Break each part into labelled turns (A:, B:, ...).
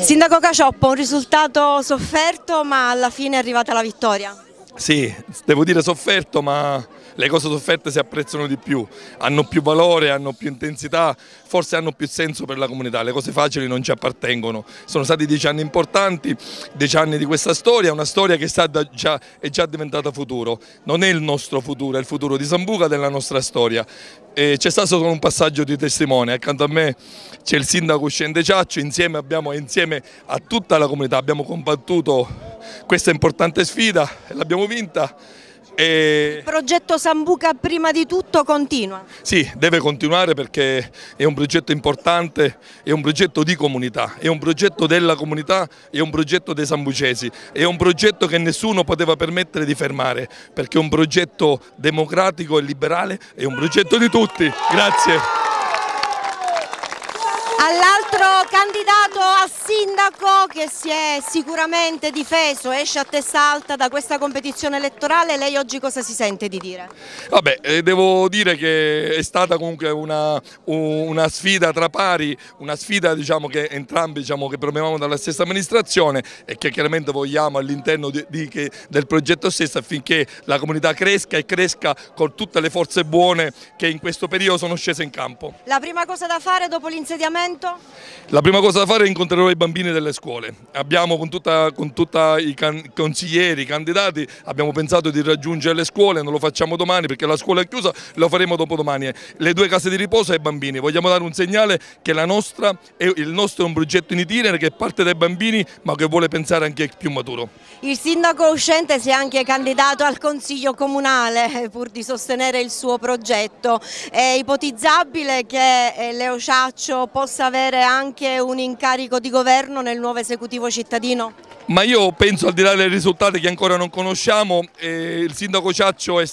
A: Sindaco Cacioppo, un risultato sofferto ma alla fine è arrivata la vittoria.
B: Sì, devo dire sofferto, ma le cose sofferte si apprezzano di più, hanno più valore, hanno più intensità, forse hanno più senso per la comunità, le cose facili non ci appartengono. Sono stati dieci anni importanti, dieci anni di questa storia, una storia che è, già, è già diventata futuro, non è il nostro futuro, è il futuro di Sambuca, della nostra storia. C'è stato solo un passaggio di testimone, accanto a me c'è il sindaco Scende Ciaccio, insieme, abbiamo, insieme a tutta la comunità abbiamo combattuto questa importante sfida, l'abbiamo vinta. E... Il
A: progetto Sambuca prima di tutto continua?
B: Sì, deve continuare perché è un progetto importante, è un progetto di comunità, è un progetto della comunità, è un progetto dei sambucesi, è un progetto che nessuno poteva permettere di fermare perché è un progetto democratico e liberale, è un progetto di tutti. Grazie.
A: All'altro candidato sindaco che si è sicuramente difeso, esce a testa alta da questa competizione elettorale, lei oggi cosa si sente di dire?
B: Vabbè, eh, devo dire che è stata comunque una, una sfida tra pari, una sfida diciamo, che entrambi diciamo, che promuovevamo dalla stessa amministrazione e che chiaramente vogliamo all'interno del progetto stesso affinché la comunità cresca e cresca con tutte le forze buone che in questo periodo sono scese in campo.
A: La prima cosa da fare dopo l'insediamento?
B: La prima cosa da fare è incontrare i bambini delle scuole. Abbiamo con tutti i can, consiglieri, i candidati, abbiamo pensato di raggiungere le scuole, non lo facciamo domani perché la scuola è chiusa, lo faremo dopodomani. Le due case di riposo ai bambini, vogliamo dare un segnale che nostra, il nostro è un progetto in itinere che parte dai bambini ma che vuole pensare anche ai più maturo.
A: Il sindaco uscente si è anche candidato al consiglio comunale eh, pur di sostenere il suo progetto. È ipotizzabile che eh, Leo Ciaccio possa avere anche un incarico di governo governo, nel nuovo esecutivo cittadino?
B: Ma io penso al di là dei risultati che ancora non conosciamo, eh, il sindaco Ciaccio il,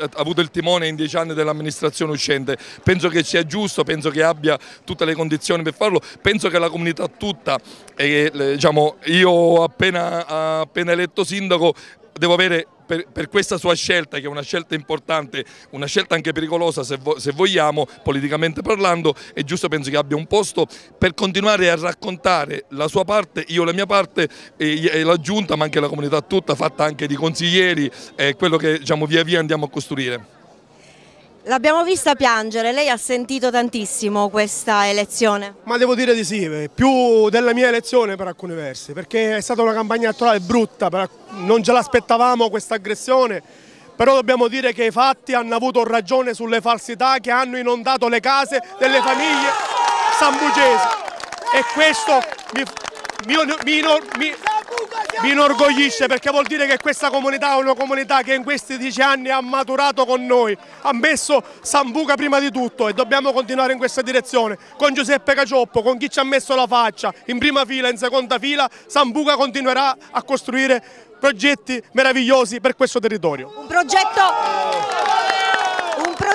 B: eh, ha avuto il timone in dieci anni dell'amministrazione uscente, penso che sia giusto, penso che abbia tutte le condizioni per farlo, penso che la comunità tutta, eh, eh diciamo, io appena, appena eletto sindaco devo avere per, per, questa sua scelta, che è una scelta importante, una scelta anche pericolosa se, vo, se, vogliamo, politicamente parlando, è giusto penso che abbia un posto per continuare a raccontare la sua parte, io la mia parte e, e la giunta, ma anche la comunità tutta, fatta anche di consiglieri, eh, quello che diciamo, via via andiamo a costruire.
A: L'abbiamo vista piangere, lei ha sentito tantissimo questa elezione? Ma devo dire di sì, eh, più
C: della mia elezione per alcuni versi, perché è stata una campagna elettorale brutta, non ce l'aspettavamo questa aggressione, però dobbiamo dire che i fatti hanno avuto ragione sulle falsità che hanno inondato le case delle famiglie sambugesi e questo mi, mi, mi, mi vi inorgoglisce perché vuol dire che questa comunità è una comunità che in questi dieci anni ha maturato con noi, ha messo Sambuca prima di tutto e dobbiamo continuare in questa direzione. Con Giuseppe Cacioppo, con chi ci ha messo la faccia in prima fila, in seconda fila, Sambuca continuerà a costruire progetti meravigliosi per questo territorio. Un
A: progetto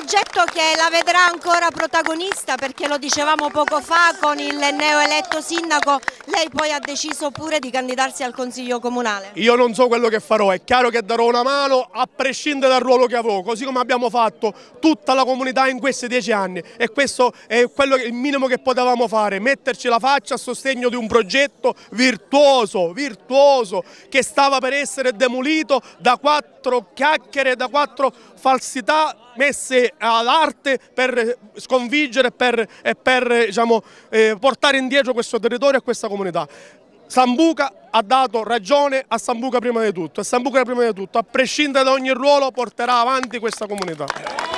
A: progetto che la vedrà ancora protagonista perché lo dicevamo poco fa con il neoeletto sindaco, lei poi ha deciso pure di candidarsi al Consiglio Comunale.
C: Io non so quello che farò, è chiaro che darò una mano a prescindere dal ruolo che avrò, così come abbiamo fatto tutta la comunità in questi dieci anni e questo è quello che, il minimo che potevamo fare, metterci la faccia a sostegno di un progetto virtuoso, virtuoso, che stava per essere demolito da quattro chiacchiere, da quattro falsità messe all'arte per sconfiggere per, e per diciamo, eh, portare indietro questo territorio e questa comunità. Sambuca ha dato ragione a Sambuca prima di tutto e Sambuca prima di tutto, a prescindere da ogni ruolo, porterà avanti questa comunità.